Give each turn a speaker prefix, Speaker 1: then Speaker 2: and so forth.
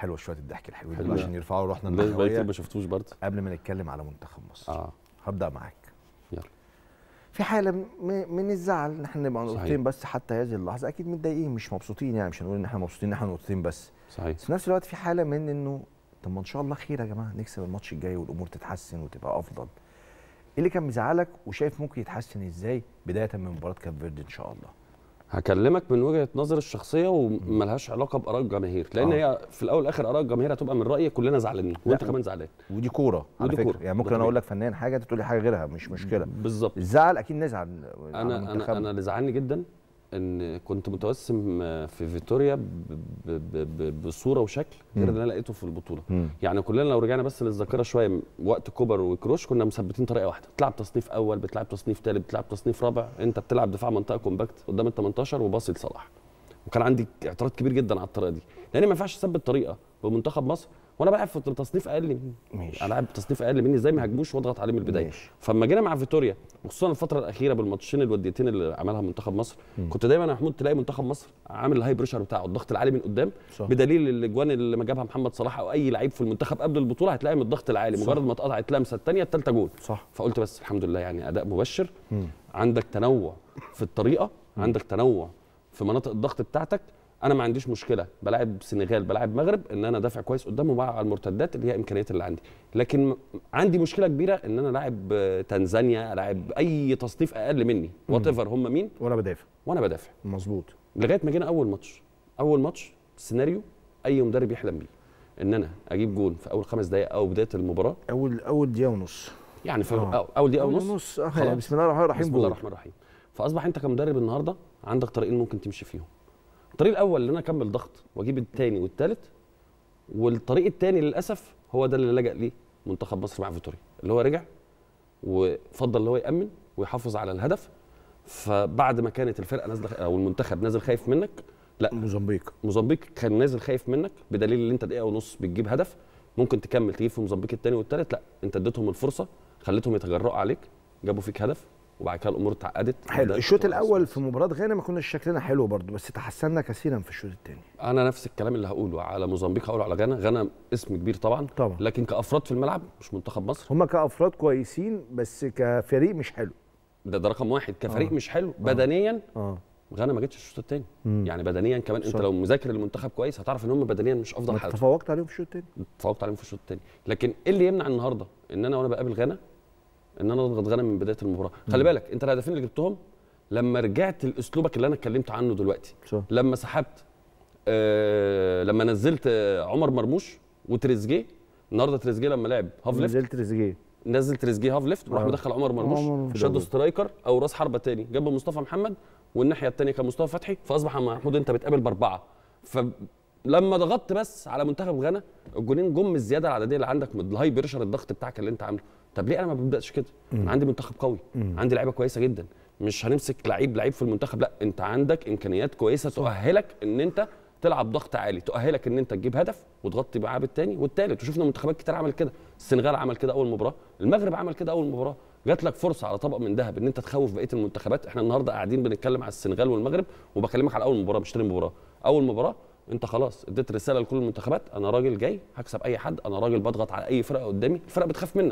Speaker 1: حلوه شويه الضحك الحلوين دول عشان يرفعوا روحنا ليه ما شفتوش برضه قبل ما نتكلم على منتخب مصر اه هبدا معاك يلا في حاله من الزعل ان احنا نبقى نقطتين بس حتى هذه اللحظه اكيد متضايقين مش مبسوطين يعني مش هنقول ان احنا مبسوطين ان احنا نقطتين بس صحيح بس في نفس الوقت في حاله من انه طب ما ان شاء الله خير يا جماعه نكسب الماتش الجاي والامور تتحسن وتبقى افضل ايه اللي كان مزعلك وشايف ممكن يتحسن ازاي بدايه من مباراه كاب فيردي ان شاء الله هكلمك من وجهه نظر الشخصيه وملهاش علاقه باراء الجماهير لان آه. هي في الاول والاخر اراء الجماهير هتبقى من رايي كلنا زعلانين وانت كمان زعلان ودي كوره ودي فكرة. يعني ممكن انا إيه؟ اقول لك فنان حاجه انت تقول لي حاجه غيرها مش مشكله بالظبط الزعل اكيد نزعل انا انا انا اللي زعلني جدا ان كنت متوسم آه، في فيتوريا بصوره وشكل غير اللي انا لقيته في البطوله مم. يعني كلنا لو رجعنا بس للذاكره شويه وقت كوبر وكروش كنا مثبتين طريقه واحده بتلعب تصنيف اول بتلعب تصنيف ثالث بتلعب تصنيف رابع انت بتلعب دفاع منطقه كومباكت قدام ال 18 وباصي لصلاح وكان عندي اعتراض كبير جدا على الطريقه دي لان ما ينفعش تثبت طريقه بمنتخب مصر وانا بلعب في تصنيف اقل مني ماشي العب تصنيف اقل مني ازاي ما هجموش واضغط عليه من البدايه ماشي. فلما جينا مع فيتوريا وخصوصا الفتره الاخيره بالماتشين الوديتين اللي عملها منتخب مصر مم. كنت دايما يا محمود تلاقي منتخب مصر عامل الهاي بريشر بتاعه الضغط العالي من قدام صح. بدليل الاجوان اللي ما جابها محمد صلاح او اي لعيب في المنتخب قبل البطوله هتلاقي من الضغط العالي صح. مجرد ما اتقطعت لمسه الثانيه الثالثه جول صح. فقلت بس الحمد لله يعني اداء مبشر مم. عندك تنوع في الطريقه عندك تنوع في مناطق الضغط بتاعتك انا ما عنديش مشكله بلاعب سنغال بلاعب مغرب ان انا دافع كويس قدامهم بقى على المرتدات اللي هي امكانيات اللي عندي لكن عندي مشكله كبيره ان انا لاعب تنزانيا لاعب اي تصنيف اقل مني وات ايفر هم مين وانا بدافع وانا بدافع مظبوط لغايه ما جينا اول ماتش اول ماتش سيناريو اي مدرب يحلم بيه ان انا اجيب جول في اول خمس دقائق او بدايه المباراه اول اول دقيقه ونص يعني في آه. اول دقيقه ونص نص آه، بسم الله الرحمن الرحيم بسم الله الرحمن الرحيم فاصبح انت كمدرب النهارده عندك طريقين ممكن تمشي فيهم الطريق الاول ان انا اكمل ضغط واجيب الثاني والثالث والطريق الثاني للاسف هو ده اللي لجأ ليه منتخب مصر مع فيتوريا اللي هو رجع وفضل اللي هو يامن ويحافظ على الهدف فبعد ما كانت الفرقه نازله او المنتخب نازل خايف منك لا موزمبيق موزمبيق كان نازل خايف منك بدليل ان انت دقيقه ونص بتجيب هدف ممكن تكمل تجيب في موزمبيق الثاني والثالث لا انت اديتهم الفرصه خليتهم يتجرأوا عليك جابوا فيك هدف وبعد كده الامور اتعقدت حلو الشوط الاول في مباراه غانا ما كناش شكلنا حلو برضه بس تحسنا كثيرا في الشوط الثاني انا نفس الكلام اللي هقوله على موزمبيق هقوله على غانا غانا اسم كبير طبعا طبعا لكن كافراد في الملعب مش منتخب مصر هم كافراد كويسين بس كفريق مش حلو ده ده رقم واحد كفريق آه. مش حلو آه. بدنيا آه. غانا ما جتش الشوط الثاني يعني بدنيا كمان صح. انت لو مذاكر المنتخب كويس هتعرف ان هم بدنيا مش افضل حاجه تفوقت عليهم في الشوط الثاني تفوقت عليهم في الشوط الثاني لكن ايه اللي يمنع النهارده ان انا وانا بقابل غانا ان انا اضغط غانا من بدايه المباراه خلي بالك انت الهدفين اللي جبتهم لما رجعت لاسلوبك اللي انا اتكلمت عنه دلوقتي صح. لما سحبت آه لما نزلت آه، عمر مرموش وتريزجيه النهارده تريزجيه لما لعب هاف ليفت نزلت تريزجيه نزل تريزجيه هاف ليفت وراح آه. مدخل عمر مرموش شادو سترايكر او راس حربه تاني جنب مصطفى محمد والناحيه الثانيه كان مصطفى فتحي فاصبح محمود انت بتقابل باربعه فلما ضغطت بس على منتخب غانا الجونين جم الزياده العدديه اللي عندك من الهاي بريشر الضغط بتاعك اللي انت عامله طب ليه انا ما ببداش كده انا عندي منتخب قوي عندي لعيبه كويسه جدا مش هنمسك لعيب لعيب في المنتخب لا انت عندك امكانيات كويسه صح. تؤهلك ان انت تلعب ضغط عالي تؤهلك ان انت تجيب هدف وتغطي معاه الثاني والثالث وشفنا منتخبات كتير عمل كده السنغال عمل كده اول مباراه المغرب عمل كده اول مباراه جات لك فرصه على طبق من ذهب ان انت تخوف بقيه المنتخبات احنا النهارده قاعدين بنتكلم على السنغال والمغرب وبكلمك على اول مباراه مش تاني مباراه اول مباراه انت خلاص اديت رساله لكل المنتخبات انا راجل جاي هكسب اي حد انا راجل بضغط على اي فرقه قدامي الفرقه بتخاف منك